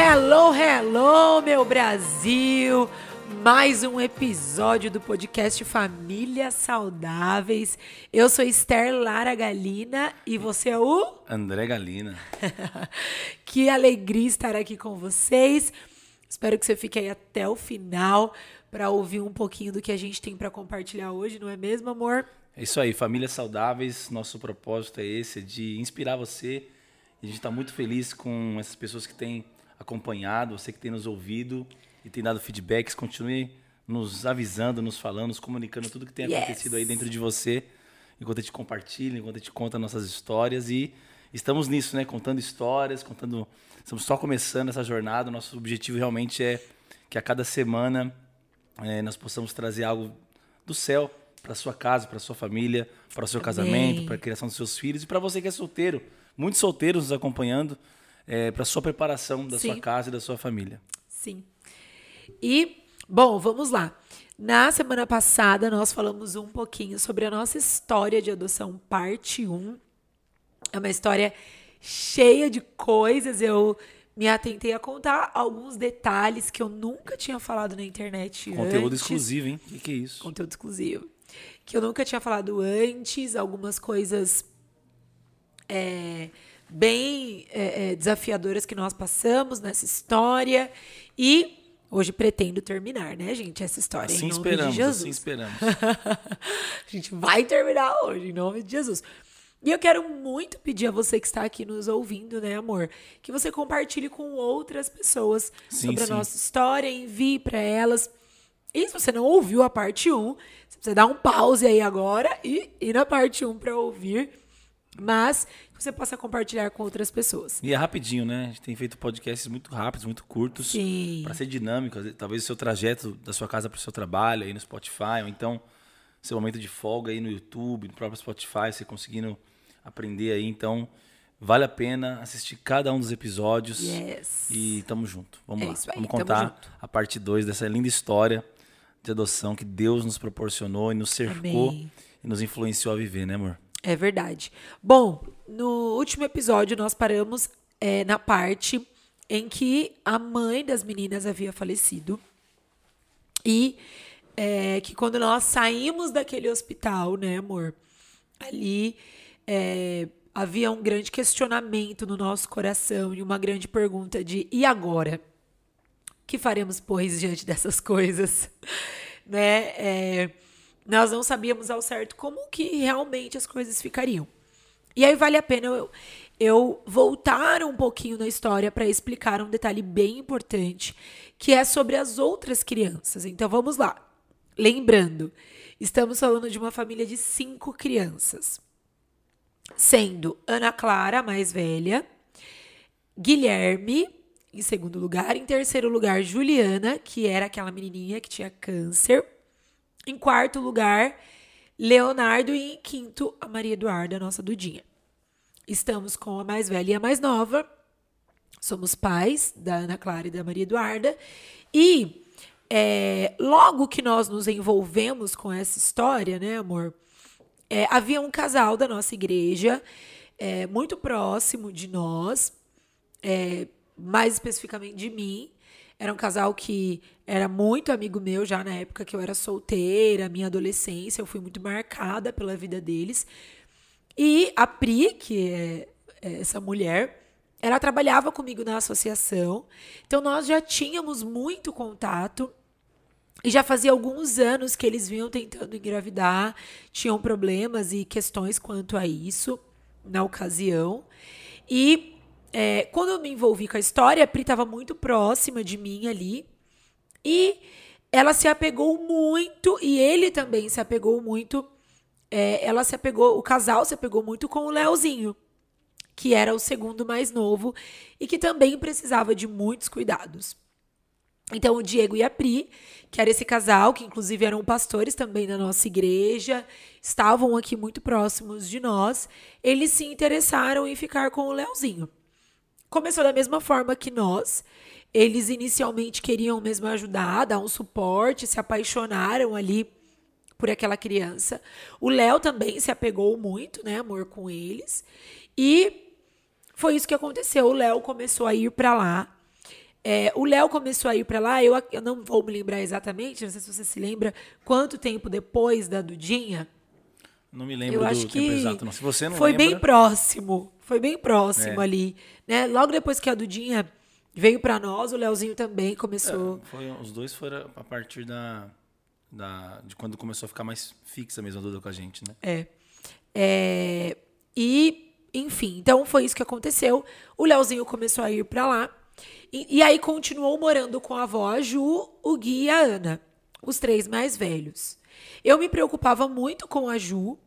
Hello, hello, meu Brasil! Mais um episódio do podcast Famílias Saudáveis. Eu sou Esther Lara Galina e você é o? André Galina. que alegria estar aqui com vocês. Espero que você fique aí até o final para ouvir um pouquinho do que a gente tem para compartilhar hoje, não é mesmo, amor? É isso aí, Famílias Saudáveis. Nosso propósito é esse, é de inspirar você. a gente está muito feliz com essas pessoas que têm acompanhado, você que tem nos ouvido e tem dado feedbacks, continue nos avisando, nos falando, nos comunicando tudo que tem yes. acontecido aí dentro de você, enquanto a gente compartilha, enquanto a gente conta nossas histórias e estamos nisso, né? Contando histórias, contando. Estamos só começando essa jornada. Nosso objetivo realmente é que a cada semana é, nós possamos trazer algo do céu para sua casa, para sua família, para o seu Amém. casamento, para a criação dos seus filhos e para você que é solteiro. Muitos solteiros nos acompanhando é, para sua preparação da Sim. sua casa e da sua família. Sim. E, bom, vamos lá. Na semana passada, nós falamos um pouquinho sobre a nossa história de adoção, parte 1. É uma história cheia de coisas. Eu me atentei a contar alguns detalhes que eu nunca tinha falado na internet. Conteúdo antes. exclusivo, hein? O que, que é isso? Conteúdo exclusivo. Que eu nunca tinha falado antes, algumas coisas. É, bem é, é, desafiadoras que nós passamos nessa história e hoje pretendo terminar, né, gente, essa história assim em nome esperamos, de assim Jesus. Assim esperamos. a gente vai terminar hoje em nome de Jesus. E eu quero muito pedir a você que está aqui nos ouvindo, né, amor, que você compartilhe com outras pessoas sim, sobre sim. a nossa história, envie para elas. E se você não ouviu a parte 1, você precisa dar um pause aí agora e ir na parte 1 para ouvir mas que você possa compartilhar com outras pessoas. E é rapidinho, né? A gente tem feito podcasts muito rápidos, muito curtos, para ser dinâmico. Talvez o seu trajeto da sua casa para o seu trabalho aí no Spotify, ou então seu momento de folga aí no YouTube, no próprio Spotify, você conseguindo aprender aí. Então, vale a pena assistir cada um dos episódios. Yes. E tamo junto. Vamos é lá. Aí, Vamos contar a parte 2 dessa linda história de adoção que Deus nos proporcionou e nos cercou Amém. e nos influenciou a viver, né, amor? É verdade. Bom, no último episódio nós paramos é, na parte em que a mãe das meninas havia falecido e é, que quando nós saímos daquele hospital, né, amor? Ali é, havia um grande questionamento no nosso coração e uma grande pergunta de e agora? Que faremos pois diante dessas coisas, né? É, nós não sabíamos ao certo como que realmente as coisas ficariam. E aí vale a pena eu, eu voltar um pouquinho na história para explicar um detalhe bem importante, que é sobre as outras crianças. Então vamos lá. Lembrando, estamos falando de uma família de cinco crianças, sendo Ana Clara, a mais velha, Guilherme, em segundo lugar, em terceiro lugar, Juliana, que era aquela menininha que tinha câncer em quarto lugar, Leonardo. E em quinto, a Maria Eduarda, a nossa Dudinha. Estamos com a mais velha e a mais nova. Somos pais da Ana Clara e da Maria Eduarda. E é, logo que nós nos envolvemos com essa história, né, amor? É, havia um casal da nossa igreja, é, muito próximo de nós, é, mais especificamente de mim, era um casal que era muito amigo meu já na época que eu era solteira, minha adolescência, eu fui muito marcada pela vida deles. E a Pri, que é, é essa mulher, ela trabalhava comigo na associação. Então nós já tínhamos muito contato. E já fazia alguns anos que eles vinham tentando engravidar, tinham problemas e questões quanto a isso na ocasião. E é, quando eu me envolvi com a história, a Pri estava muito próxima de mim ali. E ela se apegou muito, e ele também se apegou muito. É, ela se apegou, o casal se apegou muito com o Leozinho, que era o segundo mais novo e que também precisava de muitos cuidados. Então, o Diego e a Pri, que era esse casal, que inclusive eram pastores também na nossa igreja, estavam aqui muito próximos de nós, eles se interessaram em ficar com o Leozinho começou da mesma forma que nós. Eles inicialmente queriam mesmo ajudar, dar um suporte, se apaixonaram ali por aquela criança. O Léo também se apegou muito, né, amor, com eles. E foi isso que aconteceu. O Léo começou a ir para lá. É, o Léo começou a ir para lá. Eu, eu não vou me lembrar exatamente, não sei se você se lembra quanto tempo depois da Dudinha. Não me lembro eu acho do que tempo exato, não. Se você não foi lembra... bem próximo, foi bem próximo é. ali, né? Logo depois que a Dudinha veio para nós, o Leozinho também começou. É, foi, os dois foram a partir da, da de quando começou a ficar mais fixa mesmo a Duda com a gente, né? É. é e enfim, então foi isso que aconteceu. O Leozinho começou a ir para lá. E, e, aí continuou morando com a avó a Ju, o Gui e a Ana, os três mais velhos. Eu me preocupava muito com a Ju,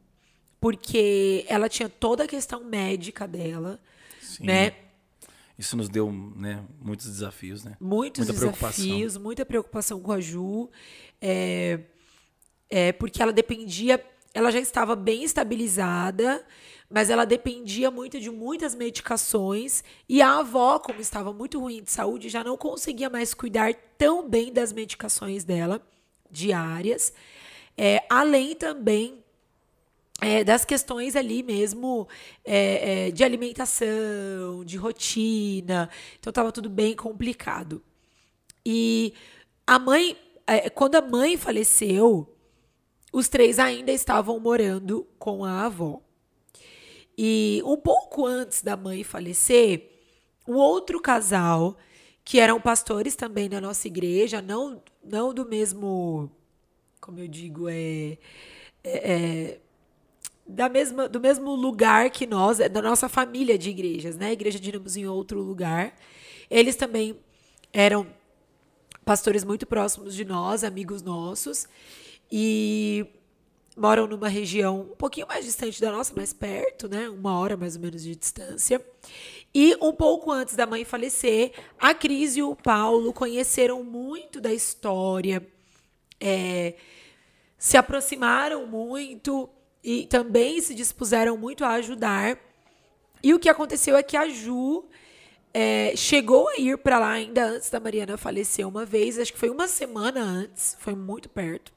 porque ela tinha toda a questão médica dela, Sim. né? Isso nos deu né, muitos desafios, né? Muitos muita desafios, preocupação. muita preocupação com a Ju. É, é, porque ela dependia, ela já estava bem estabilizada, mas ela dependia muito de muitas medicações e a avó, como estava muito ruim de saúde, já não conseguia mais cuidar tão bem das medicações dela diárias. É, além também é, das questões ali mesmo é, é de alimentação, de rotina. Então estava tudo bem complicado. E a mãe, é, quando a mãe faleceu, os três ainda estavam morando com a avó. E um pouco antes da mãe falecer, um outro casal que eram pastores também na nossa igreja, não não do mesmo como eu digo, é, é, é da mesma, do mesmo lugar que nós, é da nossa família de igrejas, né? A igreja Dinamos em outro lugar. Eles também eram pastores muito próximos de nós, amigos nossos, e moram numa região um pouquinho mais distante da nossa, mais perto, né? Uma hora mais ou menos de distância. E um pouco antes da mãe falecer, a Cris e o Paulo conheceram muito da história é, se aproximaram muito e também se dispuseram muito a ajudar. E o que aconteceu é que a Ju é, chegou a ir para lá ainda antes da Mariana falecer uma vez, acho que foi uma semana antes, foi muito perto.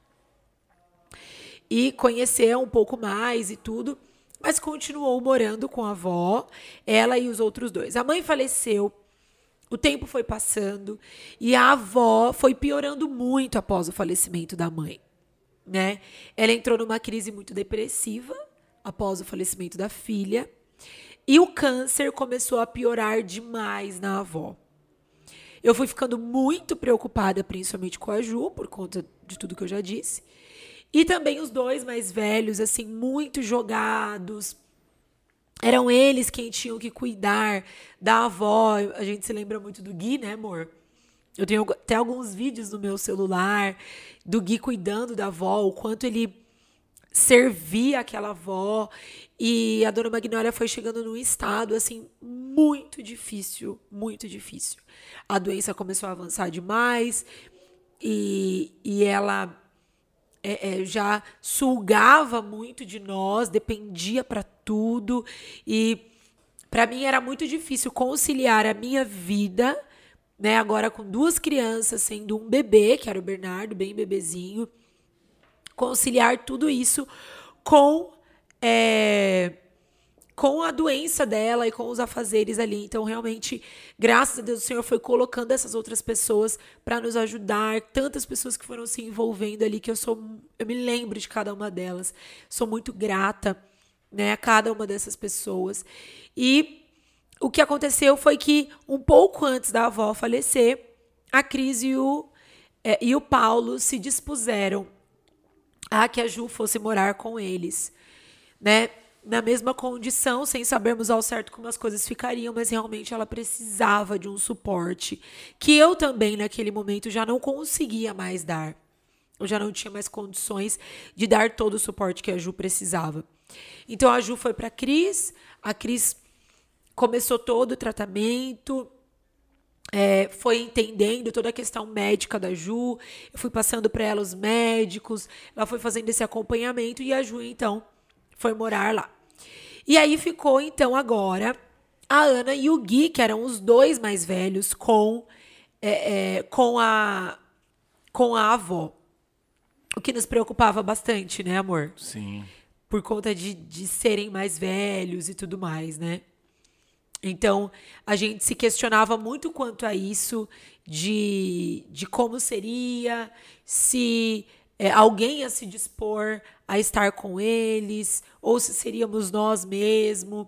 E conheceu um pouco mais e tudo, mas continuou morando com a avó, ela e os outros dois. A mãe faleceu o tempo foi passando e a avó foi piorando muito após o falecimento da mãe, né? Ela entrou numa crise muito depressiva após o falecimento da filha e o câncer começou a piorar demais na avó. Eu fui ficando muito preocupada, principalmente com a Ju, por conta de tudo que eu já disse. E também os dois mais velhos, assim, muito jogados, eram eles quem tinham que cuidar da avó. A gente se lembra muito do Gui, né, amor? Eu tenho até alguns vídeos no meu celular do Gui cuidando da avó, o quanto ele servia aquela avó. E a dona Magnólia foi chegando num estado assim muito difícil, muito difícil. A doença começou a avançar demais e, e ela é, é, já sugava muito de nós, dependia para tudo e para mim era muito difícil conciliar a minha vida, né, agora com duas crianças, sendo um bebê, que era o Bernardo, bem bebezinho, conciliar tudo isso com é, com a doença dela e com os afazeres ali. Então, realmente, graças a Deus, o Senhor foi colocando essas outras pessoas para nos ajudar. Tantas pessoas que foram se envolvendo ali que eu sou, eu me lembro de cada uma delas. Sou muito grata, né, a cada uma dessas pessoas. E o que aconteceu foi que um pouco antes da avó falecer, a Cris e o, é, e o Paulo se dispuseram a que a Ju fosse morar com eles, né? na mesma condição, sem sabermos ao certo como as coisas ficariam, mas realmente ela precisava de um suporte que eu também naquele momento já não conseguia mais dar. Eu já não tinha mais condições de dar todo o suporte que a Ju precisava. Então a Ju foi para Cris, a Cris começou todo o tratamento, é, foi entendendo toda a questão médica da Ju, eu fui passando para ela os médicos, ela foi fazendo esse acompanhamento e a Ju então foi morar lá. E aí ficou então agora a Ana e o Gui, que eram os dois mais velhos, com, é, é, com, a, com a avó. O que nos preocupava bastante, né, amor? Sim. Por conta de, de serem mais velhos e tudo mais, né? Então, a gente se questionava muito quanto a isso, de, de como seria, se é, alguém a se dispor a estar com eles, ou se seríamos nós mesmos.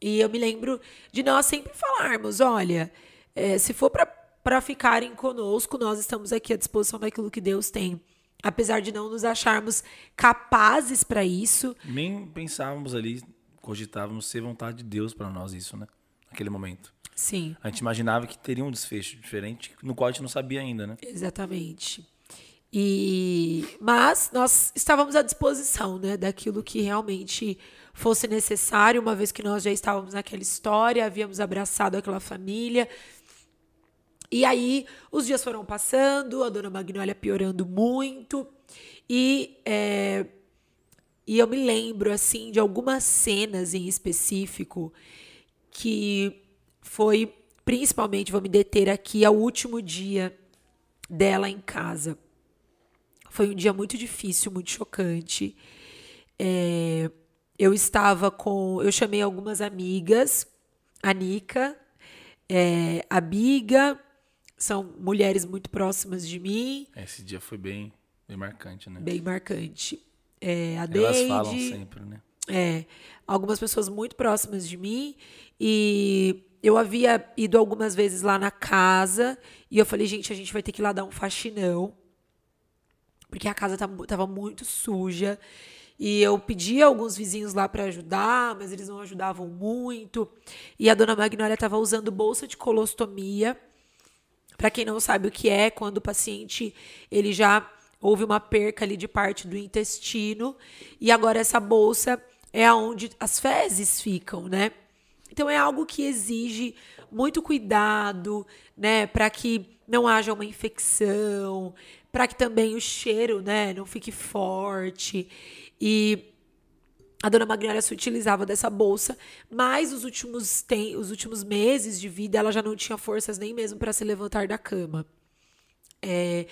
E eu me lembro de nós sempre falarmos: olha, é, se for para ficarem conosco, nós estamos aqui à disposição daquilo que Deus tem. Apesar de não nos acharmos capazes para isso. Nem pensávamos ali, cogitávamos ser vontade de Deus para nós, isso, né? Naquele momento. Sim. A gente imaginava que teria um desfecho diferente, no qual a gente não sabia ainda, né? Exatamente. E mas nós estávamos à disposição, né, daquilo que realmente fosse necessário, uma vez que nós já estávamos naquela história, havíamos abraçado aquela família. E aí os dias foram passando, a dona Magnólia piorando muito e é, e eu me lembro assim de algumas cenas em específico que foi principalmente vou me deter aqui ao último dia dela em casa. Foi um dia muito difícil, muito chocante. É, eu estava com. Eu chamei algumas amigas, a Nica, é, a Biga, são mulheres muito próximas de mim. Esse dia foi bem, bem marcante, né? Bem marcante. É, a Elas Deide, falam sempre, né? É, algumas pessoas muito próximas de mim e eu havia ido algumas vezes lá na casa e eu falei, gente, a gente vai ter que ir lá dar um faxinão porque a casa estava muito suja. E eu pedi alguns vizinhos lá para ajudar, mas eles não ajudavam muito. E a dona Magnólia estava usando bolsa de colostomia. Para quem não sabe o que é, quando o paciente ele já houve uma perca ali de parte do intestino e agora essa bolsa é aonde as fezes ficam, né? Então é algo que exige muito cuidado, né, para que não haja uma infecção, para que também o cheiro, né, não fique forte. E a dona Magnólia se utilizava dessa bolsa, mas os últimos tem, os últimos meses de vida ela já não tinha forças nem mesmo para se levantar da cama. É,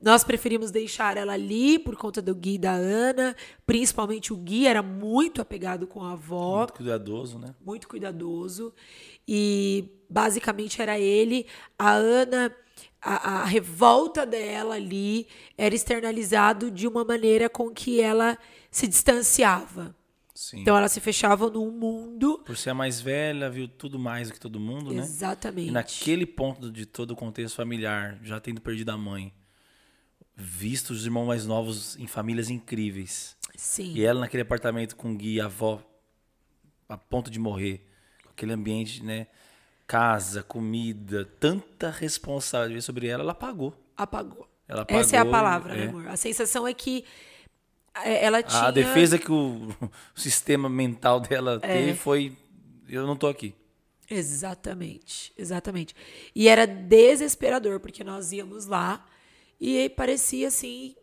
nós preferimos deixar ela ali por conta do Gui e da Ana. Principalmente o Gui era muito apegado com a avó. Muito cuidadoso, né? Muito cuidadoso. E basicamente era ele. A Ana a, a revolta dela ali era externalizado de uma maneira com que ela se distanciava. Sim. Então ela se fechava num mundo. Por ser a mais velha, viu tudo mais do que todo mundo, né? Exatamente. E naquele ponto de todo o contexto familiar, já tendo perdido a mãe, visto os irmãos mais novos em famílias incríveis. Sim. E ela naquele apartamento com o Gui, a avó, a ponto de morrer, aquele ambiente, né? casa, comida, tanta responsabilidade sobre ela, ela pagou. Apagou. Ela pagou. Essa é a palavra, é. Né, amor. A sensação é que é, ela tinha... A defesa que o, o sistema mental dela é. teve foi: eu não tô aqui. Exatamente, exatamente. E era desesperador, porque nós íamos lá e parecia assim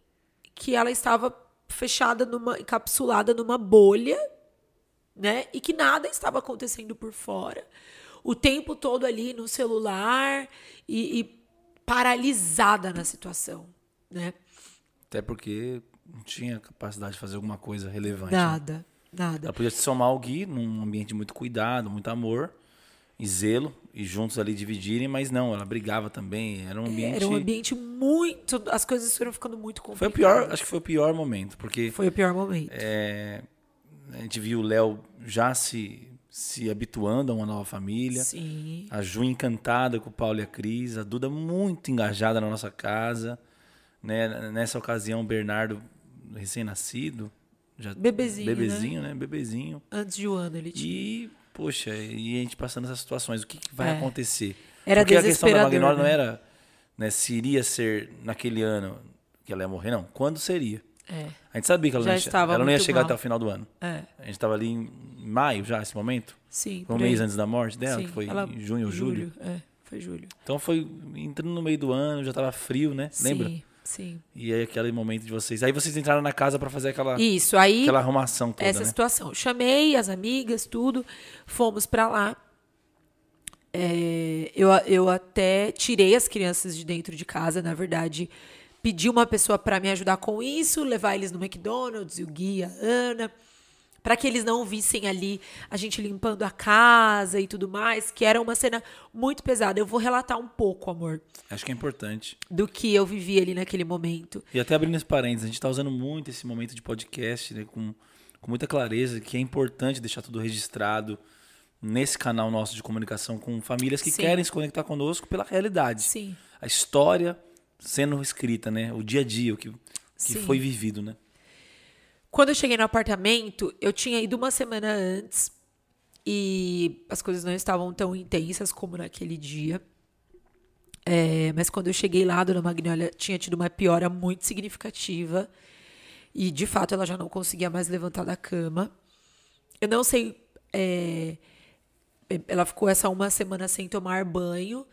que ela estava fechada numa encapsulada numa bolha, né? E que nada estava acontecendo por fora o tempo todo ali no celular e, e paralisada na situação, né? Até porque não tinha capacidade de fazer alguma coisa relevante. Né? Nada, né? nada. Ela podia se somar ao Gui num ambiente de muito cuidado, muito amor e zelo, e juntos ali dividirem, mas não, ela brigava também, era um é, ambiente... Era um ambiente muito... As coisas foram ficando muito complicadas. Foi o pior, acho que foi o pior momento, porque... Foi o pior momento. É, a gente viu o Léo já se se habituando a uma nova família. Sim. A Ju encantada com o Paulo e a Cris, a Duda muito engajada na nossa casa. Né? Nessa ocasião, o Bernardo, recém-nascido. Já, bebezinho. Bebezinho, né? né? Bebezinho. Antes de um ano ele tinha. E, poxa, e a gente passando essas situações, o que, que vai é. acontecer? Era Porque a questão da Magnólia né? não era né, se iria ser naquele ano que ela ia morrer, não. Quando seria? É. A gente sabia que ela, já não ia, estava ela não ia chegar mal. até o final do ano. É. A gente estava ali em maio já, esse momento. Sim. Foi um mês aí. antes da morte dela, Sim. que foi ela... em junho ou julho. julho. É, foi julho. Então foi entrando no meio do ano, já estava frio, né? Sim. Lembra? Sim. E aí aquele momento de vocês. Aí vocês entraram na casa para fazer aquela Isso, aí aquela arrumação toda, Essa né? situação. Chamei as amigas, tudo, fomos para lá. É, eu, eu até tirei as crianças de dentro de casa, na verdade, pedir uma pessoa para me ajudar com isso, levar eles no McDonald's, o Gui, a Ana, para que eles não vissem ali a gente limpando a casa e tudo mais, que era uma cena muito pesada. Eu vou relatar um pouco, amor. Acho que é importante. Do que eu vivi ali naquele momento. E até abrindo os parênteses, a gente está usando muito esse momento de podcast, né, com, com muita clareza, que é importante deixar tudo registrado nesse canal nosso de comunicação com famílias que Sim. querem se conectar conosco pela realidade. Sim. A história sendo escrita, né? O dia a dia, o que, que foi vivido, né? Quando eu cheguei no apartamento, eu tinha ido uma semana antes e as coisas não estavam tão intensas como naquele dia. É, mas quando eu cheguei lá, a dona Magnólia tinha tido uma piora muito significativa. E, de fato, ela já não conseguia mais levantar da cama. Eu não sei. É, ela ficou essa uma semana sem tomar banho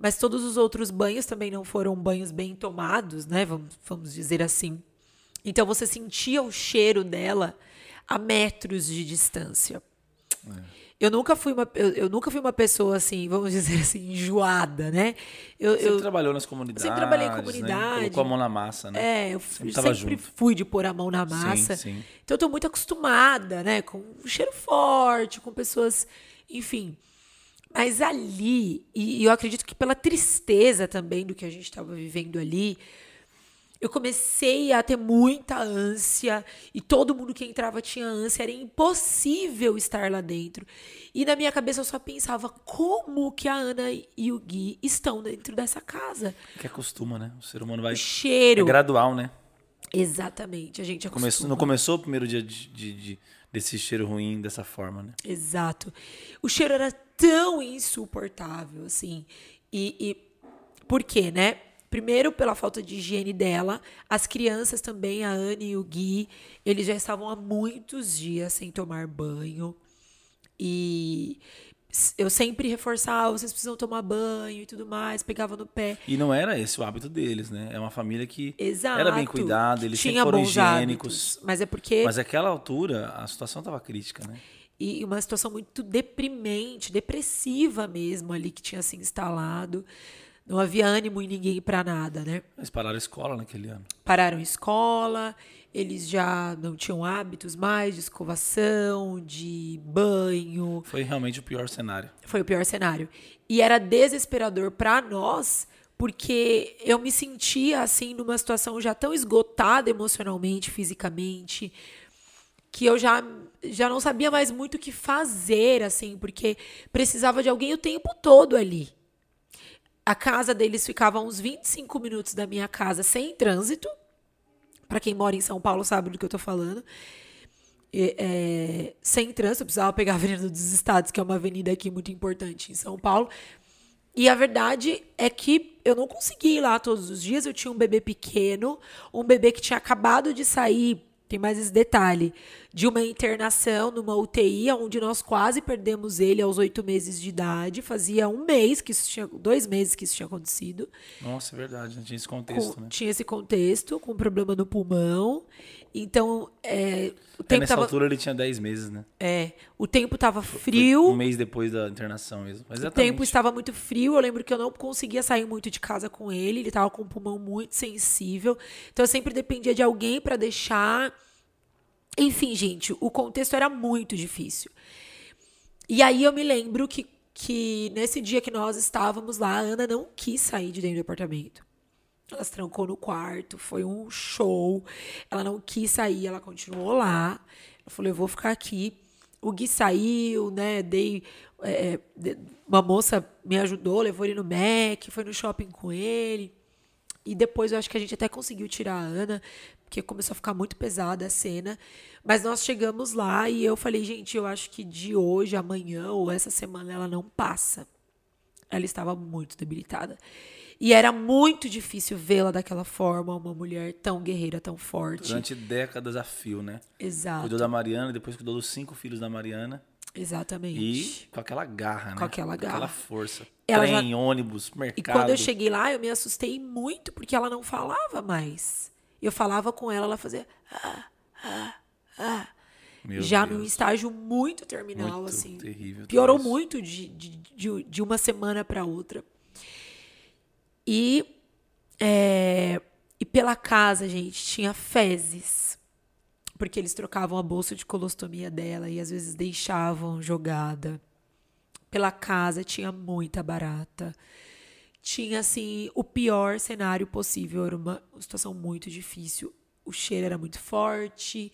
mas todos os outros banhos também não foram banhos bem tomados, né? Vamos, vamos dizer assim. Então você sentia o cheiro dela a metros de distância. É. Eu nunca fui uma eu, eu, nunca fui uma pessoa assim, vamos dizer assim, enjoada, né? Eu, eu, trabalhou nas comunidades. Sempre trabalhei em né? comunidade. Né? Colocou a mão na massa, né? É, eu sempre, sempre, fui de pôr a mão na massa. Sim, sim. Então eu tô muito acostumada, né, com um cheiro forte, com pessoas, enfim, mas ali, e eu acredito que pela tristeza também do que a gente estava vivendo ali, eu comecei a ter muita ânsia e todo mundo que entrava tinha ânsia, era impossível estar lá dentro. E na minha cabeça eu só pensava como que a Ana e o Gui estão dentro dessa casa. Que acostuma, né? O ser humano vai. O cheiro. É gradual, né? Exatamente, a gente acostuma. Começou, não começou o primeiro dia de, de, de, desse cheiro ruim dessa forma, né? Exato. O cheiro era tão insuportável, assim. E, e por quê, né? Primeiro, pela falta de higiene dela. As crianças também, a Anne e o Gui, eles já estavam há muitos dias sem tomar banho. E eu sempre reforçava, ah, vocês precisam tomar banho e tudo mais, pegava no pé. E não era esse o hábito deles, né? É uma família que Exato, era bem cuidada, eles tinha sempre foram higiênicos. Hábitos, mas é porque. Mas naquela altura a situação estava crítica, né? e uma situação muito deprimente, depressiva mesmo ali que tinha se instalado. Não havia ânimo em ninguém para nada, né? Eles pararam a escola naquele ano. Pararam a escola, eles já não tinham hábitos mais de escovação, de banho. Foi realmente o pior cenário. Foi o pior cenário. E era desesperador para nós, porque eu me sentia assim numa situação já tão esgotada emocionalmente, fisicamente, que eu já já não sabia mais muito o que fazer, assim, porque precisava de alguém o tempo todo ali. A casa deles ficava a uns 25 minutos da minha casa sem trânsito. Para quem mora em São Paulo sabe do que eu tô falando. E, é, sem trânsito, eu precisava pegar a Avenida dos Estados, que é uma avenida aqui muito importante em São Paulo. E a verdade é que eu não consegui ir lá todos os dias. Eu tinha um bebê pequeno, um bebê que tinha acabado de sair tem mais esse detalhe de uma internação numa UTI, onde nós quase perdemos ele aos oito meses de idade. Fazia um mês que isso tinha, dois meses que isso tinha acontecido. Nossa, é verdade, né? tinha esse contexto, com, né? Tinha esse contexto, com um problema no pulmão. Então, é, o tempo é, nessa tava... altura ele tinha 10 meses, né? É, o tempo estava frio. Foi um mês depois da internação mesmo. Exatamente. O tempo estava muito frio, eu lembro que eu não conseguia sair muito de casa com ele, ele estava com um pulmão muito sensível. Então eu sempre dependia de alguém para deixar. Enfim, gente, o contexto era muito difícil. E aí eu me lembro que, que nesse dia que nós estávamos lá, a Ana não quis sair de dentro do apartamento. Ela se trancou no quarto, foi um show. Ela não quis sair, ela continuou lá. Eu falei, eu vou ficar aqui. O Gui saiu, né? Dei. É, é uma moça me ajudou, levou ele no Mac, foi no shopping com ele. E depois eu acho que a gente até conseguiu tirar a Ana, porque começou a ficar muito pesada a cena. Mas nós chegamos lá e eu falei, gente, eu acho que de hoje, amanhã ou essa semana ela não passa. Ela estava muito debilitada. E era muito difícil vê-la daquela forma, uma mulher tão guerreira, tão forte. Durante décadas a fio, né? Exato. Cuidou da Mariana, depois cuidou dos cinco filhos da Mariana. Exatamente. E com aquela garra, né? Com aquela garra. Com aquela força. Ela Trem, já... ônibus, mercado. E quando eu cheguei lá, eu me assustei muito, porque ela não falava mais. Eu falava com ela, ela fazia... Ah, ah, ah. Meu já Deus. num estágio muito terminal, muito assim. Terrível. Piorou Deus. muito de, de, de, de uma semana para outra. E, é, e pela casa, gente, tinha fezes. Porque eles trocavam a bolsa de colostomia dela e às vezes deixavam jogada. Pela casa tinha muita barata. Tinha, assim, o pior cenário possível. Era uma situação muito difícil. O cheiro era muito forte.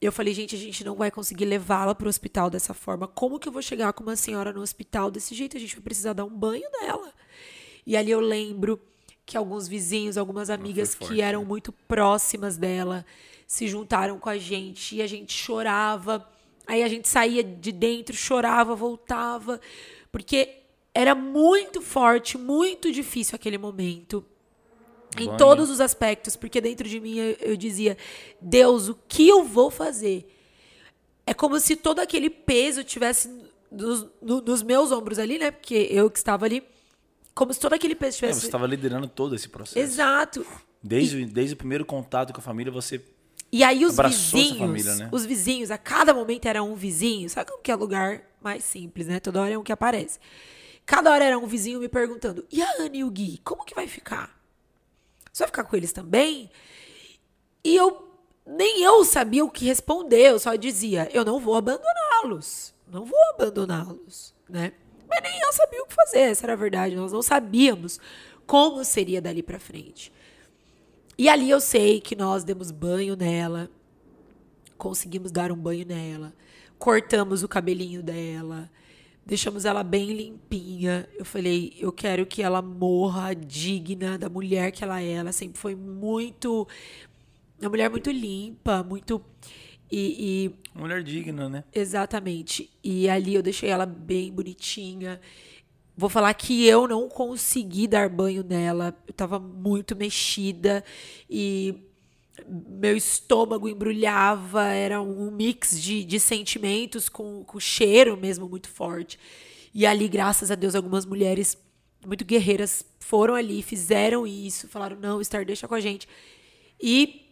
Eu falei, gente, a gente não vai conseguir levá-la para o hospital dessa forma. Como que eu vou chegar com uma senhora no hospital desse jeito? A gente vai precisar dar um banho nela. E ali eu lembro que alguns vizinhos, algumas amigas forte, que eram né? muito próximas dela se juntaram com a gente e a gente chorava. Aí a gente saía de dentro, chorava, voltava, porque era muito forte, muito difícil aquele momento. Bom, em todos os aspectos, porque dentro de mim eu, eu dizia: Deus, o que eu vou fazer? É como se todo aquele peso tivesse nos, nos meus ombros ali, né? Porque eu que estava ali como se todo aquele peso é, tivesse. É, você estava liderando todo esse processo. Exato. Desde, e... desde o primeiro contato com a família, você. E aí os vizinhos, família, né? os vizinhos, a cada momento era um vizinho. Sabe como que é lugar mais simples, né? Toda hora é um que aparece. Cada hora era um vizinho me perguntando: "E a Ana e o Gui, como que vai ficar? Você vai ficar com eles também?" E eu nem eu sabia o que responder, eu só dizia: "Eu não vou abandoná-los. Não vou abandoná-los", né? Mas nem eu sabia o que fazer, essa era a verdade. Nós não sabíamos como seria dali para frente. E ali eu sei que nós demos banho nela, conseguimos dar um banho nela, cortamos o cabelinho dela, deixamos ela bem limpinha. Eu falei, eu quero que ela morra digna da mulher que ela é. Ela sempre foi muito. Uma mulher muito limpa, muito e, e, Mulher digna, né? Exatamente. E ali eu deixei ela bem bonitinha. Vou falar que eu não consegui dar banho nela. Eu tava muito mexida e meu estômago embrulhava. Era um mix de, de sentimentos com, com cheiro mesmo muito forte. E ali, graças a Deus, algumas mulheres muito guerreiras foram ali, fizeram isso, falaram: não, Star, deixa com a gente. E,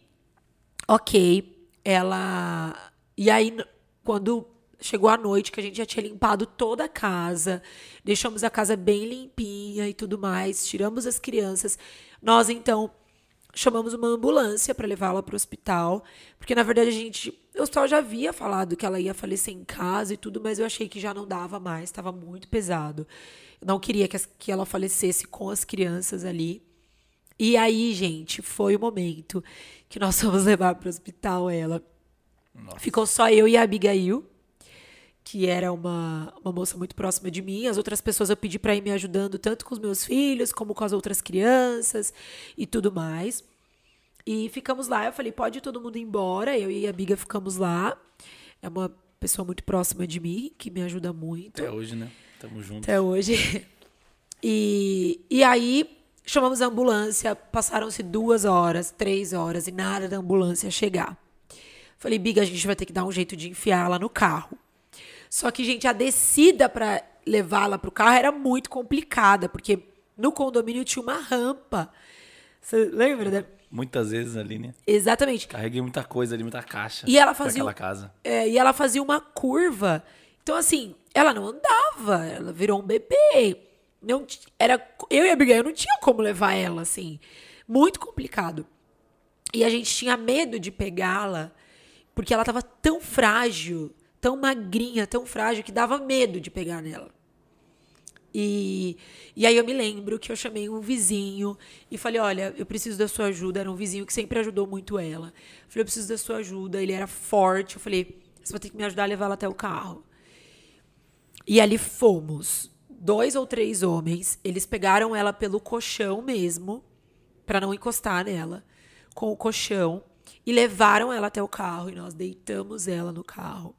ok, ela. E aí, quando chegou a noite, que a gente já tinha limpado toda a casa, deixamos a casa bem limpinha e tudo mais, tiramos as crianças. Nós, então, chamamos uma ambulância para levá-la para o hospital, porque na verdade a gente, eu só já havia falado que ela ia falecer em casa e tudo, mas eu achei que já não dava mais, estava muito pesado. Eu não queria que, as, que ela falecesse com as crianças ali. E aí, gente, foi o momento que nós fomos levar para o hospital ela. Nossa. Ficou só eu e a Abigail, que era uma, uma moça muito próxima de mim. As outras pessoas eu pedi para ir me ajudando, tanto com os meus filhos, como com as outras crianças e tudo mais. E ficamos lá. Eu falei, pode todo mundo ir embora. Eu e a Biga ficamos lá. É uma pessoa muito próxima de mim, que me ajuda muito. Até hoje, né? Tamo junto. Até hoje. E, e aí Chamamos a ambulância, passaram-se duas horas, três horas e nada da ambulância chegar. Falei, Biga, a gente vai ter que dar um jeito de enfiar ela no carro. Só que, gente, a descida para levá-la pro carro era muito complicada, porque no condomínio tinha uma rampa. Você lembra, né? Muitas vezes ali, né? Exatamente. Carreguei muita coisa ali, muita caixa. E ela fazia. Aquela casa. É, e ela fazia uma curva. Então, assim, ela não andava, ela virou um bebê não era eu e a Abigail não tinha como levar ela assim, muito complicado. E a gente tinha medo de pegá-la porque ela estava tão frágil, tão magrinha, tão frágil que dava medo de pegar nela. E, e aí eu me lembro que eu chamei um vizinho e falei: Olha, eu preciso da sua ajuda. Era um vizinho que sempre ajudou muito ela. Eu falei: Eu preciso da sua ajuda. Ele era forte. Eu falei: Você vai ter que me ajudar a levar ela até o carro. E ali fomos dois ou três homens, eles pegaram ela pelo colchão mesmo, para não encostar nela, com o colchão e levaram ela até o carro e nós deitamos ela no carro.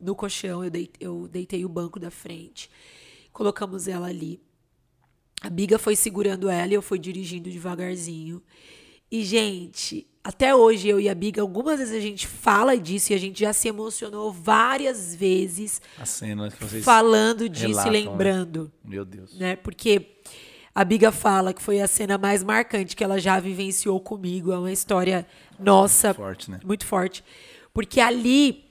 No colchão eu, deit, eu deitei o banco da frente. Colocamos ela ali. A biga foi segurando ela e eu fui dirigindo devagarzinho. E gente, até hoje, eu e a Biga, algumas vezes a gente fala disso e a gente já se emocionou várias vezes. A cena que vocês Falando disso relatam, e né? lembrando. Né? Meu Deus. Né? Porque a Biga fala que foi a cena mais marcante que ela já vivenciou comigo. É uma história nossa. Muito forte, né? Muito forte. Porque ali,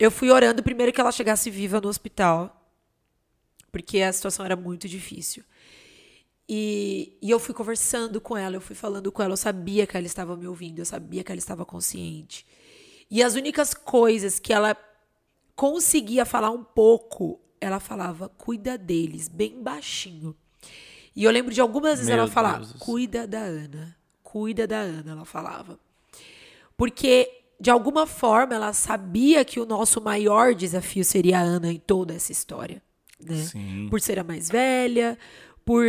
eu fui orando primeiro que ela chegasse viva no hospital. Porque a situação era muito difícil. E, e eu fui conversando com ela, eu fui falando com ela, eu sabia que ela estava me ouvindo, eu sabia que ela estava consciente. E as únicas coisas que ela conseguia falar um pouco, ela falava, cuida deles, bem baixinho. E eu lembro de algumas vezes Meu ela falar, cuida da Ana, cuida da Ana, ela falava. Porque, de alguma forma, ela sabia que o nosso maior desafio seria a Ana em toda essa história. Né? Sim. Por ser a mais velha, por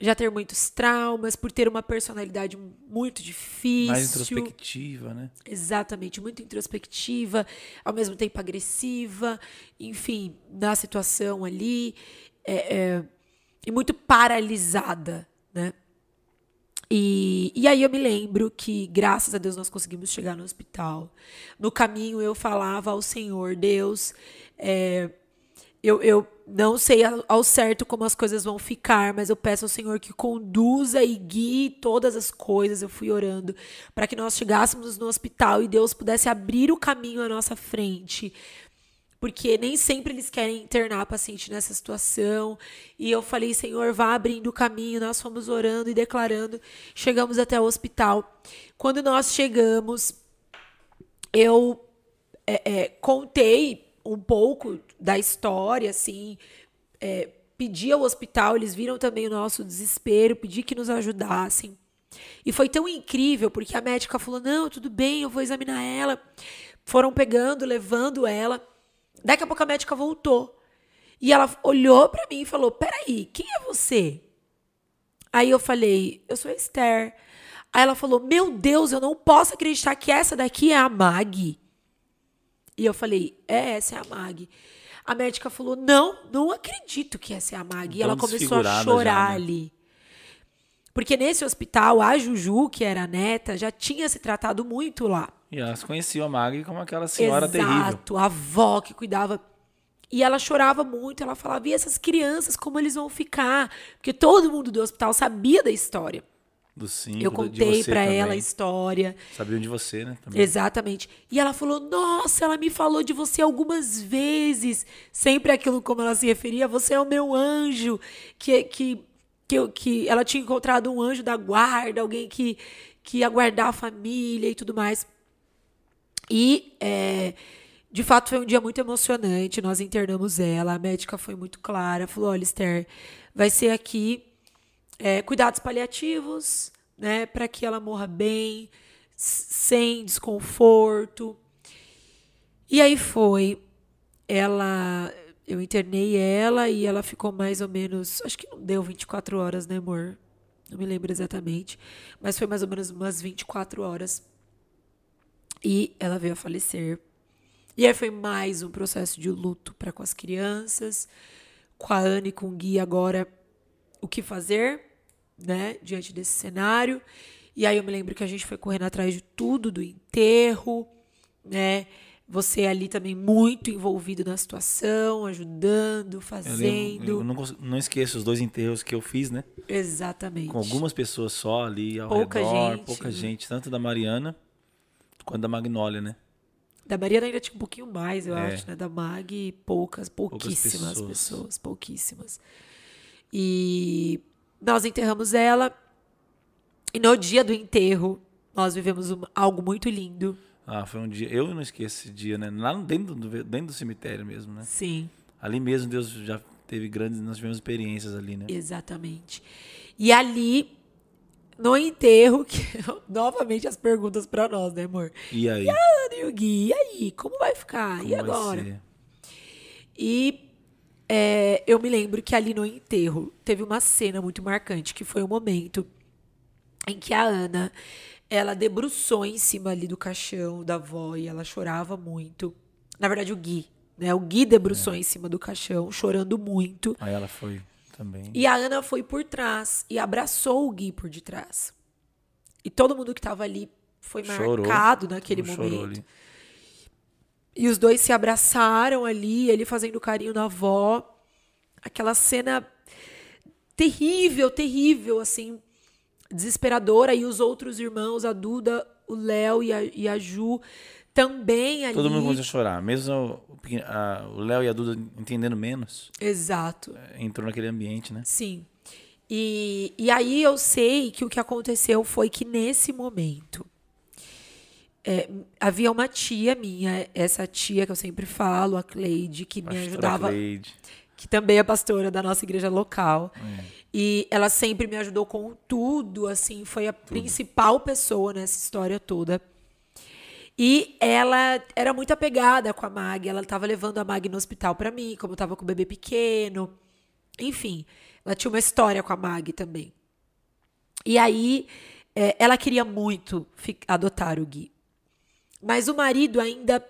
já ter muitos traumas, por ter uma personalidade muito difícil. Mais introspectiva, né? Exatamente, muito introspectiva, ao mesmo tempo agressiva, enfim, na situação ali, é, é, e muito paralisada, né? E, e aí eu me lembro que, graças a Deus, nós conseguimos chegar no hospital. No caminho eu falava ao Senhor, Deus, é, eu, eu não sei ao certo como as coisas vão ficar, mas eu peço ao Senhor que conduza e guie todas as coisas. Eu fui orando para que nós chegássemos no hospital e Deus pudesse abrir o caminho à nossa frente. Porque nem sempre eles querem internar a paciente nessa situação. E eu falei, Senhor, vá abrindo o caminho. Nós fomos orando e declarando. Chegamos até o hospital. Quando nós chegamos, eu é, é, contei um pouco da história, assim. É, pedi ao hospital, eles viram também o nosso desespero, pedir que nos ajudassem. E foi tão incrível, porque a médica falou: não, tudo bem, eu vou examinar ela. Foram pegando, levando ela. Daqui a pouco a médica voltou. E ela olhou para mim e falou: peraí, quem é você? Aí eu falei: eu sou a Esther. Aí ela falou: meu Deus, eu não posso acreditar que essa daqui é a Mag. E eu falei: é, essa é a Mag. A médica falou: Não, não acredito que essa é a Mag. E ela começou a chorar já, né? ali. Porque nesse hospital, a Juju, que era a neta, já tinha se tratado muito lá. E elas conheciam a Maggie como aquela senhora Exato, terrível. Exato, a avó que cuidava. E ela chorava muito, ela falava, e essas crianças, como eles vão ficar? Porque todo mundo do hospital sabia da história cinco, eu contei para ela a história. Sabiam de você, né? Também. Exatamente. E ela falou: Nossa, ela me falou de você algumas vezes. Sempre aquilo como ela se referia: Você é o meu anjo. Que, que, que, que ela tinha encontrado um anjo da guarda, alguém que, que ia guardar a família e tudo mais. E. É, de fato, foi um dia muito emocionante. Nós internamos ela. A médica foi muito clara. Falou: olha, Esther, vai ser aqui é, cuidados paliativos, né, para que ela morra bem, sem desconforto. E aí foi, ela, eu internei ela e ela ficou mais ou menos, acho que não deu 24 horas, né, amor? Não me lembro exatamente, mas foi mais ou menos umas 24 horas. E ela veio a falecer. E aí foi mais um processo de luto para com as crianças, com a Ana e com o Gui agora o que fazer, né, diante desse cenário. E aí eu me lembro que a gente foi correndo atrás de tudo, do enterro, né? Você ali também muito envolvido na situação, ajudando, fazendo. Eu, eu não, não, esqueço os dois enterros que eu fiz, né? Exatamente. Com algumas pessoas só ali ao pouca redor, gente. pouca gente, tanto da Mariana quanto da Magnólia, né? Da Mariana ainda tinha um pouquinho mais, eu é. acho, né? Da Mag, poucas, pouquíssimas poucas pessoas. pessoas, pouquíssimas. E nós enterramos ela. E no dia do enterro, nós vivemos um, algo muito lindo. Ah, foi um dia. Eu não esqueço esse dia, né? Lá dentro do, dentro do cemitério mesmo, né? Sim. Ali mesmo, Deus já teve grandes. Nós tivemos experiências ali, né? Exatamente. E ali, no enterro, que, novamente as perguntas para nós, né, amor? E aí? E a Ana e o Gui, e aí? Como vai ficar? Como e agora? Ser? E é, eu me lembro que ali no enterro teve uma cena muito marcante, que foi o um momento em que a Ana ela debruçou em cima ali do caixão da avó e ela chorava muito. Na verdade, o Gui, né? O Gui debruçou é. em cima do caixão, chorando muito. Aí ela foi também. E a Ana foi por trás e abraçou o Gui por detrás. E todo mundo que estava ali foi chorou. marcado naquele Não momento. E os dois se abraçaram ali, ele fazendo carinho na avó. Aquela cena terrível, terrível, assim, desesperadora. E os outros irmãos, a Duda, o Léo e, e a, Ju, também ali. Todo mundo começou a chorar, mesmo a, o Léo e a Duda entendendo menos. Exato. É, entrou naquele ambiente, né? Sim. E, e aí eu sei que o que aconteceu foi que nesse momento é, havia uma tia minha, essa tia que eu sempre falo, a Cleide, que pastora me ajudava. Cleide. Que também é pastora da nossa igreja local. É. E ela sempre me ajudou com tudo, assim, foi a tudo. principal pessoa nessa história toda. E ela era muito apegada com a Mag, ela estava levando a Mag no hospital para mim, como eu estava com o bebê pequeno. Enfim, ela tinha uma história com a Mag também. E aí, é, ela queria muito adotar o Gui, mas o marido ainda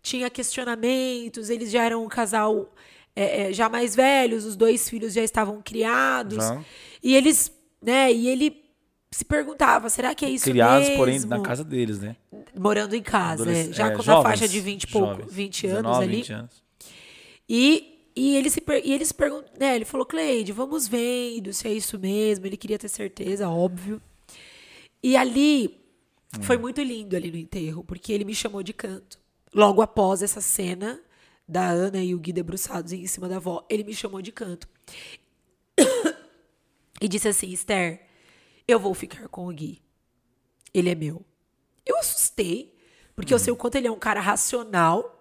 tinha questionamentos, eles já eram um casal é, é, já mais velhos, os dois filhos já estavam criados. Já. E eles, né, e ele se perguntava, será que é isso Criados, mesmo? porém, na casa deles, né? Morando em casa, é, Adolesc é, já com é, faixa de 20 e pouco, jovens, 20 anos 19, ali. 20 anos. E, e ele se e ele se né, ele falou, Cleide, vamos vendo se é isso mesmo. Ele queria ter certeza, óbvio. E ali é. Foi muito lindo ali no enterro, porque ele me chamou de canto. Logo após essa cena da Ana e o Gui debruçados em cima da avó, ele me chamou de canto. e disse assim: Esther, eu vou ficar com o Gui. Ele é meu. Eu assustei, porque hum. eu uhum. sei o quanto ele é um cara racional.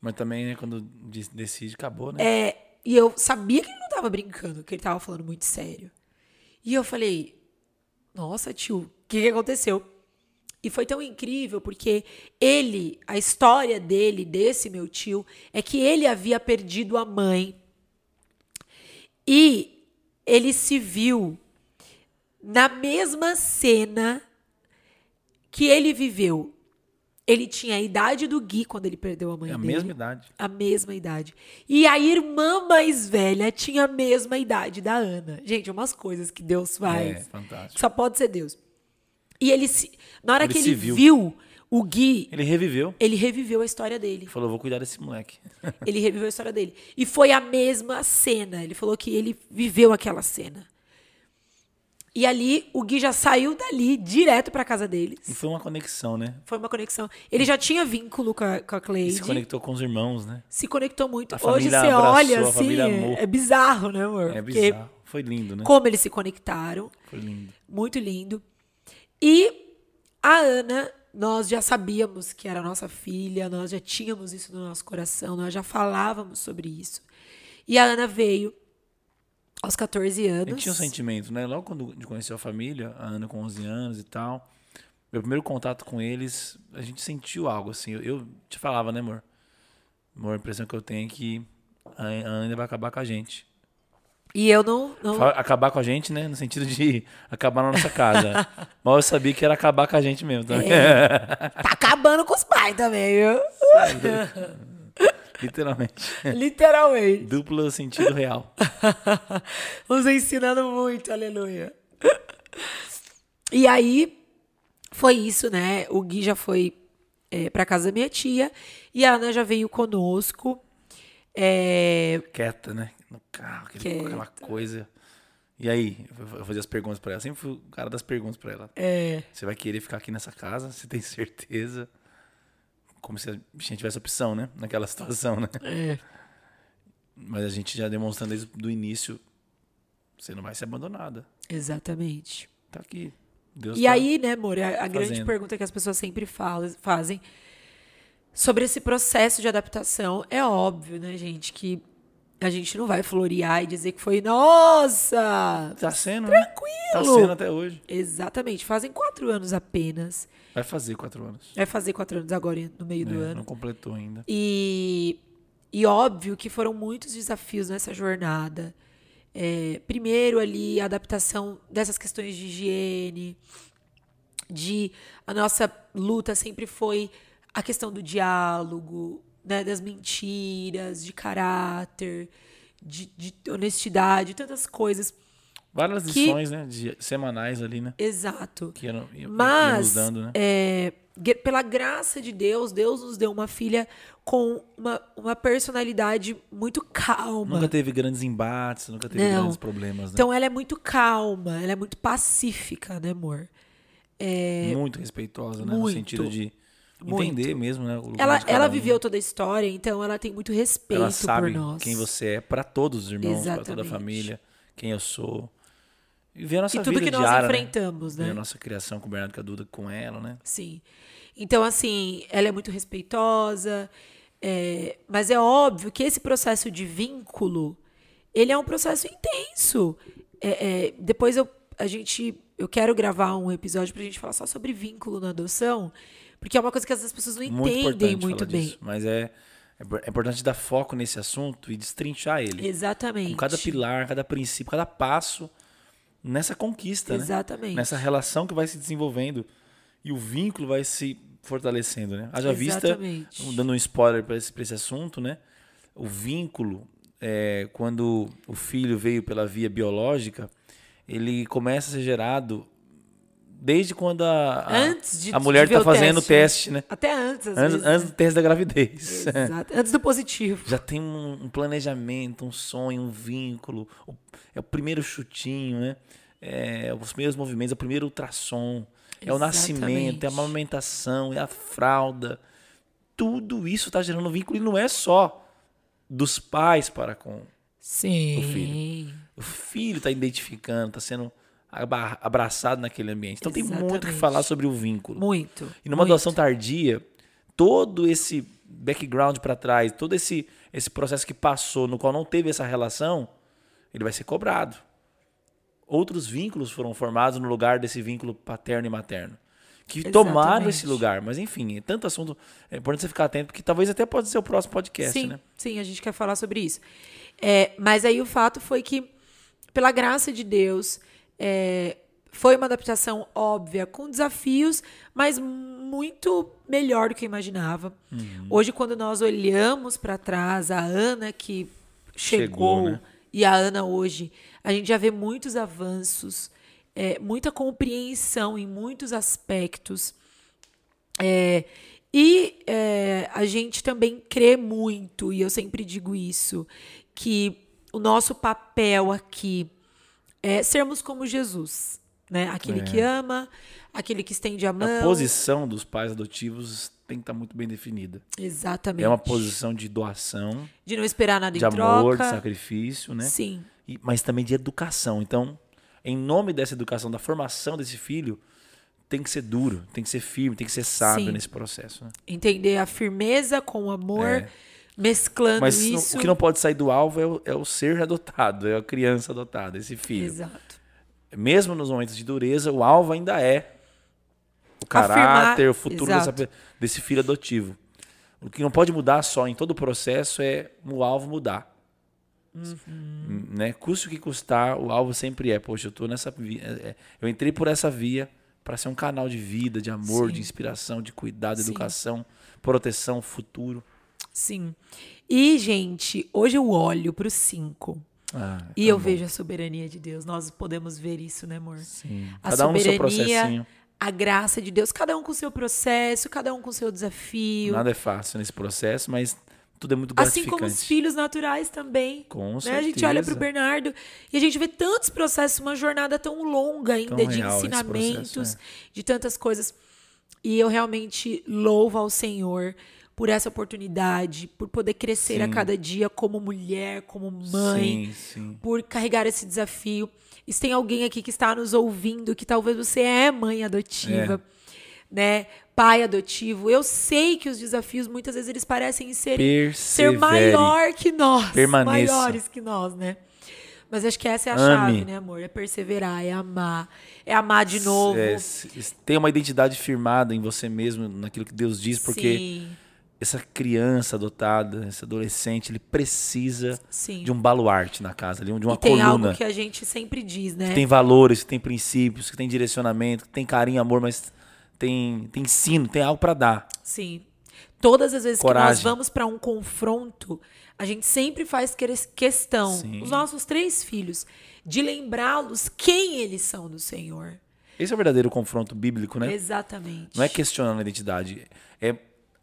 Mas também, né, quando decide, acabou, né? É, e eu sabia que ele não tava brincando, que ele tava falando muito sério. E eu falei, nossa, tio, o que, que aconteceu? E foi tão incrível porque ele, a história dele, desse meu tio, é que ele havia perdido a mãe e ele se viu na mesma cena que ele viveu. Ele tinha a idade do Gui quando ele perdeu a mãe é a dele. A mesma idade. A mesma idade. E a irmã mais velha tinha a mesma idade da Ana. Gente, umas coisas que Deus faz. É, fantástico. Só pode ser Deus. E ele se. Na hora ele que ele viu. viu. o Gui. Ele reviveu. Ele reviveu a história dele. falou: vou cuidar desse moleque. ele reviveu a história dele. E foi a mesma cena. Ele falou que ele viveu aquela cena. E ali o Gui já saiu dali direto para casa deles. E foi uma conexão, né? Foi uma conexão. Ele já tinha vínculo com a, com a Cleide. Se conectou com os irmãos, né? Se conectou muito. A Hoje você abraçou, olha assim, é, é bizarro, né, amor? É bizarro. Porque foi lindo, né? Como eles se conectaram. Foi lindo. Muito lindo. E a Ana, nós já sabíamos que era nossa filha, nós já tínhamos isso no nosso coração, nós já falávamos sobre isso. E a Ana veio aos 14 anos. Eu tinha um sentimento, né? Logo quando a gente conheceu a família, a Ana com 11 anos e tal, meu primeiro contato com eles, a gente sentiu algo assim. Eu, eu te falava, né, amor? Amor, a impressão que eu tenho é que a Ana vai acabar com a gente. E eu não, não, Acabar com a gente, né? No sentido de acabar na nossa casa. mas eu sabia que era acabar com a gente mesmo também. É. Tá acabando com os pais também, viu? Literalmente. Literalmente. Duplo sentido real. Nos ensinando muito, aleluia. E aí, foi isso, né? O Gui já foi é, pra casa da minha tia e a Ana já veio conosco. É... Quieta, né? no carro, aquele, aquela coisa. E aí, eu fazia as perguntas para ela. Sempre fui o cara das perguntas para ela. É. Você vai querer ficar aqui nessa casa? Você tem certeza? Como se a gente tivesse opção, né? Naquela situação, né? É. Mas a gente já demonstrando desde o início, você não vai ser abandonada. Exatamente. Tá aqui. Deus e tá aí, né, amor, a, a grande pergunta que as pessoas sempre falam, fazem sobre esse processo de adaptação é óbvio, né, gente, que a gente não vai florear e dizer que foi, nossa! Tá sendo, Tranquilo! Né? Tá sendo até hoje. Exatamente. Fazem quatro anos apenas. Vai fazer quatro anos. Vai fazer quatro anos agora, no meio é, do ano. Não completou ainda. E, e óbvio que foram muitos desafios nessa jornada. É, primeiro ali, a adaptação dessas questões de higiene, de... A nossa luta sempre foi a questão do diálogo, né, das mentiras, de caráter, de, de honestidade, tantas coisas. Várias que... lições, né? De, semanais ali, né? Exato. Que Mas, né? é, pela graça de Deus, Deus nos deu uma filha com uma, uma personalidade muito calma. Nunca teve grandes embates, nunca teve Não. grandes problemas, né? Então ela é muito calma, ela é muito pacífica, né, amor? É... Muito respeitosa, né? Muito. No sentido de entender mesmo, né? ela, ela viveu toda a história, então ela tem muito respeito ela sabe por nós. quem você é para todos os irmãos, para toda a família, quem eu sou. E ver a nossa e tudo que nós diária, né? enfrentamos, né? né? a nossa criação com o Bernardo Caduda, com ela, né? Sim. Então, assim, ela é muito respeitosa, é... mas é óbvio que esse processo de vínculo, ele é um processo intenso. É, é... depois eu, a gente, eu quero gravar um episódio para a gente falar só sobre vínculo na adoção, porque é uma coisa que as pessoas não muito entendem muito bem. Disso, mas é, é, é importante dar foco nesse assunto e destrinchar ele. Exatamente. Com cada pilar, cada princípio, cada passo nessa conquista, né? Exatamente. Né? Nessa relação que vai se desenvolvendo e o vínculo vai se fortalecendo, né? Haja Exatamente. vista, dando um spoiler para esse, esse assunto, né? O vínculo, é, quando o filho veio pela via biológica, ele começa a ser gerado desde quando a, a, antes de, a mulher está fazendo o né? teste, né? Até antes, às antes, vezes, antes do né? teste da gravidez. Exato. Antes do positivo. Já tem um, um planejamento, um sonho, um vínculo. O, é o primeiro chutinho, né? É, os primeiros movimentos, é o primeiro ultrassom. Exatamente. É o nascimento, é a amamentação, é a fralda. Tudo isso está gerando um vínculo e não é só dos pais para com Sim. o filho. O filho está identificando, está sendo abraçado naquele ambiente. Então Exatamente. tem muito que falar sobre o vínculo. Muito. E numa muito. adoção tardia, todo esse background para trás, todo esse esse processo que passou, no qual não teve essa relação, ele vai ser cobrado. Outros vínculos foram formados no lugar desse vínculo paterno e materno. Que Exatamente. tomaram esse lugar. Mas enfim, é tanto assunto. É importante você ficar atento, porque talvez até pode ser o próximo podcast, sim, né? Sim, a gente quer falar sobre isso. É, mas aí o fato foi que, pela graça de Deus, é, foi uma adaptação óbvia, com desafios, mas muito melhor do que eu imaginava. Uhum. Hoje, quando nós olhamos para trás, a Ana que chegou, chegou né? e a Ana hoje, a gente já vê muitos avanços, é, muita compreensão em muitos aspectos. É, e é, a gente também crê muito, e eu sempre digo isso, que o nosso papel aqui é, sermos como Jesus, né? Aquele é. que ama, aquele que estende a mão. A posição dos pais adotivos tem que estar tá muito bem definida. Exatamente. É uma posição de doação. De não esperar nada de em troca. De amor, de sacrifício, né? Sim. E, mas também de educação. Então, em nome dessa educação, da formação desse filho, tem que ser duro, tem que ser firme, tem que ser sábio Sim. nesse processo. Né? Entender a firmeza com o amor. É mesclando Mas isso. Mas o que não pode sair do alvo é o, é o ser adotado, é a criança adotada, esse filho. Exato. Mesmo nos momentos de dureza, o alvo ainda é o caráter, Afirmar, o futuro dessa, desse filho adotivo. O que não pode mudar só em todo o processo é o alvo mudar. Uhum. Hum, né? Custe o que custar, o alvo sempre é, poxa, eu tô nessa via, é, é, eu entrei por essa via para ser um canal de vida, de amor, Sim. de inspiração, de cuidado, Sim. educação, proteção, futuro. Sim. E, gente, hoje eu olho para o cinco. Ah, e tá eu bom. vejo a soberania de Deus. Nós podemos ver isso, né, amor? Sim. A cada soberania, um seu a graça de Deus, cada um com o seu processo, cada um com o seu desafio. Nada é fácil nesse processo, mas tudo é muito gratificante. Assim como os filhos naturais também. Com né? certeza. A gente olha para o Bernardo e a gente vê tantos processos, uma jornada tão longa ainda tão de ensinamentos, processo, é. de tantas coisas. E eu realmente louvo ao Senhor por essa oportunidade, por poder crescer sim. a cada dia como mulher, como mãe, sim, sim. por carregar esse desafio. E se tem alguém aqui que está nos ouvindo, que talvez você é mãe adotiva, é. né? Pai adotivo, eu sei que os desafios muitas vezes eles parecem ser, Persevere. ser maior que nós, Permaneça. maiores que nós, né? Mas acho que essa é a Ame. chave, né, amor? É perseverar, é amar, é amar de novo. É, tem uma identidade firmada em você mesmo, naquilo que Deus diz, porque Sim essa criança adotada, esse adolescente, ele precisa Sim. de um baluarte na casa, de uma e coluna. Tem algo que a gente sempre diz, né? Que tem valores, que tem princípios, que tem direcionamento, que tem carinho, amor, mas tem, tem ensino, tem algo para dar. Sim. Todas as vezes Coragem. que nós vamos para um confronto, a gente sempre faz questão, Sim. os nossos três filhos, de lembrá-los quem eles são do Senhor. Esse é o verdadeiro confronto bíblico, né? Exatamente. Não é questionando a identidade, é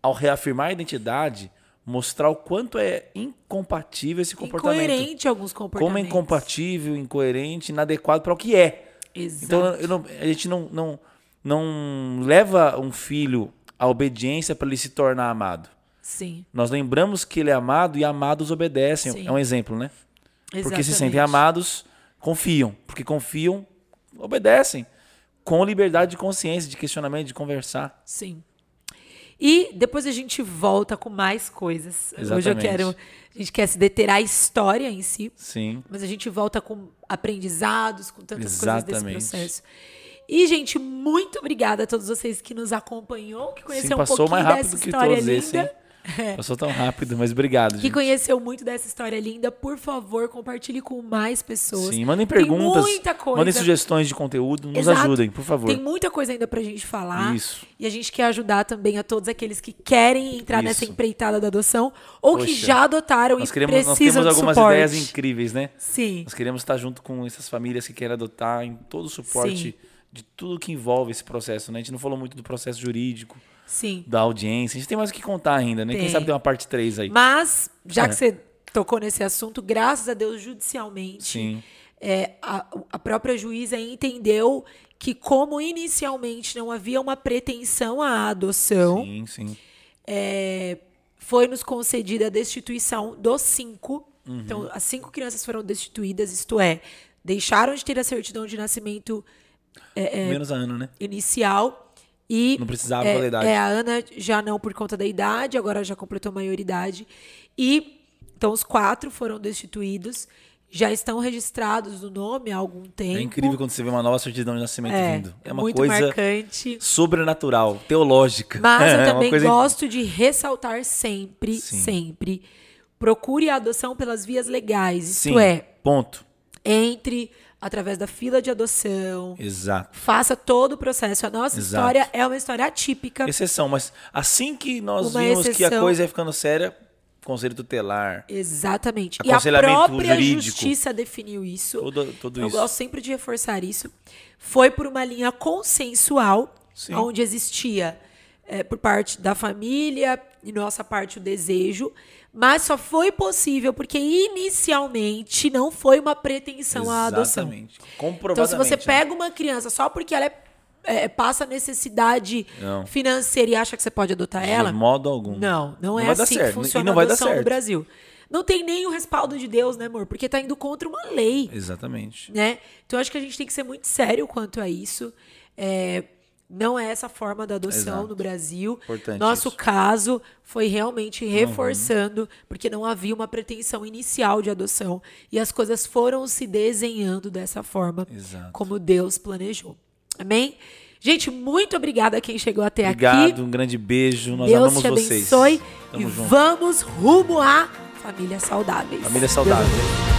ao reafirmar a identidade, mostrar o quanto é incompatível esse comportamento. Incoerente alguns comportamentos. Como é incompatível, incoerente, inadequado para o que é. Então, Exato. Então não, a gente não, não, não leva um filho à obediência para ele se tornar amado. Sim. Nós lembramos que ele é amado e amados obedecem. Sim. É um exemplo, né? Exatamente. Porque se sentem amados, confiam. Porque confiam, obedecem. Com liberdade de consciência, de questionamento, de conversar. Sim. E depois a gente volta com mais coisas. Exatamente. Hoje eu quero. A gente quer se deter à história em si. Sim. Mas a gente volta com aprendizados, com tantas Exatamente. coisas desse processo. E, gente, muito obrigada a todos vocês que nos acompanhou, que conheceu Sim, um pouquinho dessa história linda. Esse, é. Passou tão rápido, mas obrigado. Que gente. conheceu muito dessa história linda, por favor, compartilhe com mais pessoas. Sim, mandem perguntas. Tem muita coisa. Mandem sugestões de conteúdo, nos Exato. ajudem, por favor. Tem muita coisa ainda pra gente falar. Isso. E a gente quer ajudar também a todos aqueles que querem entrar Isso. nessa empreitada da adoção ou Poxa, que já adotaram nós e precisam precisam Nós temos algumas suporte. ideias incríveis, né? Sim. Nós queremos estar junto com essas famílias que querem adotar em todo o suporte Sim. de tudo que envolve esse processo, né? A gente não falou muito do processo jurídico. Sim. da audiência. A gente tem mais o que contar ainda, né? Tem. Quem sabe tem uma parte 3 aí. Mas, já é. que você tocou nesse assunto, graças a Deus, judicialmente, Sim. É, a, a própria juíza entendeu que, como inicialmente não havia uma pretensão à adoção, sim, sim. É, foi nos concedida a destituição dos cinco. Uhum. Então, as cinco crianças foram destituídas, isto é, deixaram de ter a certidão de nascimento. É, é Menos a ano, né? Inicial e não precisava é, pela idade. É, a Ana já não por conta da idade, agora já completou a maioridade. E então os quatro foram destituídos, já estão registrados no nome há algum é tempo. É incrível quando você vê uma nova certidão de nascimento é, vindo. É, é uma muito coisa marcante. sobrenatural, teológica. Mas eu é também gosto de ressaltar sempre, Sim. sempre. Procure a adoção pelas vias legais. Isto Sim, é. Ponto entre através da fila de adoção. Exato. Faça todo o processo. A nossa Exato. história é uma história atípica. Exceção, mas assim que nós uma vimos exceção. que a coisa ia ficando séria, conselho tutelar. Exatamente. E a própria jurídico. justiça definiu isso. Todo, Eu gosto sempre de reforçar isso. Foi por uma linha consensual, Sim. onde existia, é, por parte da família e nossa parte, o desejo mas só foi possível porque inicialmente não foi uma pretensão Exatamente. à adoção. Exatamente. Então, se você né? pega uma criança só porque ela é, é, passa necessidade não. financeira e acha que você pode adotar De ela. De modo algum. Não, não, não é assim que funciona não vai dar certo. no Brasil não tem nem o respaldo de Deus, né, amor? Porque tá indo contra uma lei. Exatamente. Né? Então acho que a gente tem que ser muito sério quanto a isso. É, não é essa forma da adoção Exato. no Brasil. Importante Nosso isso. caso foi realmente uhum. reforçando, uhum. porque não havia uma pretensão inicial de adoção. E as coisas foram se desenhando dessa forma, Exato. como Deus planejou. Amém? Gente, muito obrigada a quem chegou até Obrigado, aqui. Obrigado, um grande beijo. Nós Deus amamos vocês. Deus te abençoe. e vamos rumo à família saudável. Família saudável.